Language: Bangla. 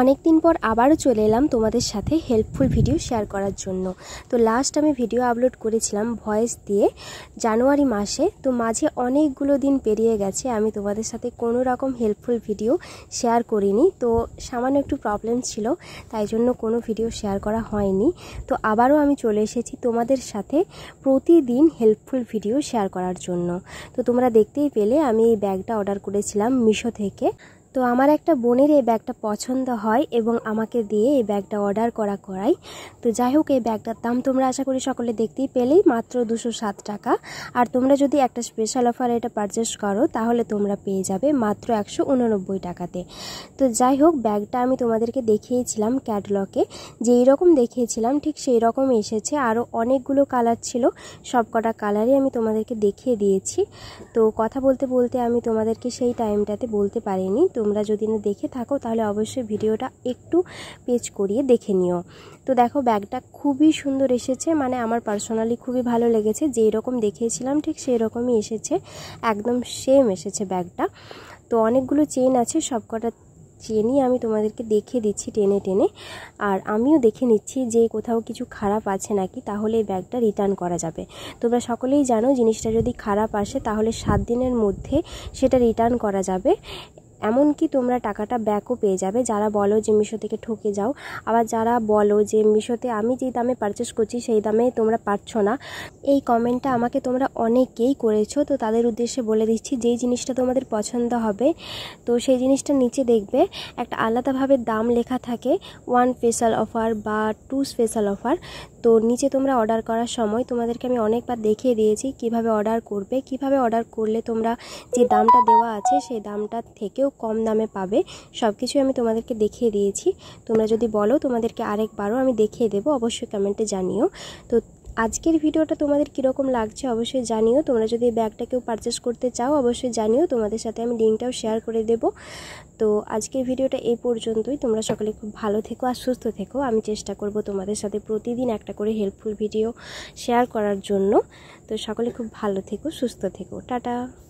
অনেক দিন পর আবারও চলে এলাম তোমাদের সাথে হেল্পফুল ভিডিও শেয়ার করার জন্য তো লাস্ট আমি ভিডিও আপলোড করেছিলাম ভয়েস দিয়ে জানুয়ারি মাসে তো মাঝে অনেকগুলো দিন পেরিয়ে গেছে আমি তোমাদের সাথে কোনো রকম হেল্পফুল ভিডিও শেয়ার করিনি তো সামান্য একটু প্রবলেম ছিল তাই জন্য কোনো ভিডিও শেয়ার করা হয়নি তো আবারও আমি চলে এসেছি তোমাদের সাথে প্রতিদিন হেল্পফুল ভিডিও শেয়ার করার জন্য তো তোমরা দেখতেই পেলে আমি এই ব্যাগটা অর্ডার করেছিলাম মিশো থেকে তো আমার একটা বোনের এই ব্যাগটা পছন্দ হয় এবং আমাকে দিয়ে এই ব্যাগটা অর্ডার করা করাই তো যাই হোক এই ব্যাগটার দাম তোমরা আশা করি সকলে দেখতেই পেলেই মাত্র দুশো সাত টাকা আর তোমরা যদি একটা স্পেশাল অফার এটা পারচেস করো তাহলে তোমরা পেয়ে যাবে মাত্র একশো উননব্বই টাকাতে তো যাই হোক ব্যাগটা আমি তোমাদেরকে দেখিয়েছিলাম ক্যাটলকে যেই রকম দেখিয়েছিলাম ঠিক সেই রকম এসেছে আরও অনেকগুলো কালার ছিল সব কটা কালারই আমি তোমাদেরকে দেখিয়ে দিয়েছি তো কথা বলতে বলতে আমি তোমাদেরকে সেই টাইমটাতে বলতে পারিনি তোমরা যদি না দেখে থাকো তাহলে অবশ্যই ভিডিওটা একটু পেজ করিয়ে দেখে নিও তো দেখো ব্যাগটা খুবই সুন্দর এসেছে মানে আমার পার্সোনালি খুবই ভালো লেগেছে যেই রকম দেখিয়েছিলাম ঠিক সেই রকমই এসেছে একদম সেম এসেছে ব্যাগটা তো অনেকগুলো চেন আছে সবকটা চেনই আমি তোমাদেরকে দেখে দিচ্ছি টেনে টেনে আর আমিও দেখে নিচ্ছি যে কোথাও কিছু খারাপ আছে নাকি তাহলে এই ব্যাগটা রিটার্ন করা যাবে তোমরা সকলেই জানো জিনিসটা যদি খারাপ আসে তাহলে সাত দিনের মধ্যে সেটা রিটার্ন করা যাবে এমনকি তোমরা টাকাটা ব্যাকও পেয়ে যাবে যারা বলো যে মিশো থেকে ঠকে যাও আবার যারা বলো যে মিশোতে আমি যেই দামে পারচেস করছি সেই দামে তোমরা পাচ্ছ না এই কমেন্টটা আমাকে তোমরা অনেকেই করেছো তো তাদের উদ্দেশ্যে বলে দিচ্ছি যেই জিনিসটা তোমাদের পছন্দ হবে তো সেই জিনিসটা নিচে দেখবে একটা আলাদাভাবে দাম লেখা থাকে ওয়ান স্পেশাল অফার বা টু স্পেশাল অফার তো নিচে তোমরা অর্ডার করার সময় তোমাদেরকে আমি অনেকবার দেখিয়ে দিয়েছি কিভাবে অর্ডার করবে কিভাবে অর্ডার করলে তোমরা যে দামটা দেওয়া আছে সেই দামটার থেকেও থেকেও কম দামে পাবে সব কিছুই আমি তোমাদেরকে দেখিয়ে দিয়েছি তোমরা যদি বলো তোমাদেরকে আরেকবারও আমি দেখিয়ে দেবো অবশ্যই কমেন্টে জানিও তো আজকের ভিডিওটা তোমাদের কীরকম লাগছে অবশ্যই জানিও তোমরা যদি ব্যাগটা কেউ পারচেস করতে চাও অবশ্যই জানিও তোমাদের সাথে আমি লিঙ্কটাও শেয়ার করে দেব তো আজকের ভিডিওটা এই পর্যন্তই তোমরা সকলে খুব ভালো থেকো আর সুস্থ থেকো আমি চেষ্টা করব তোমাদের সাথে প্রতিদিন একটা করে হেল্পফুল ভিডিও শেয়ার করার জন্য তো সকলে খুব ভালো থেকো সুস্থ থেকো টাটা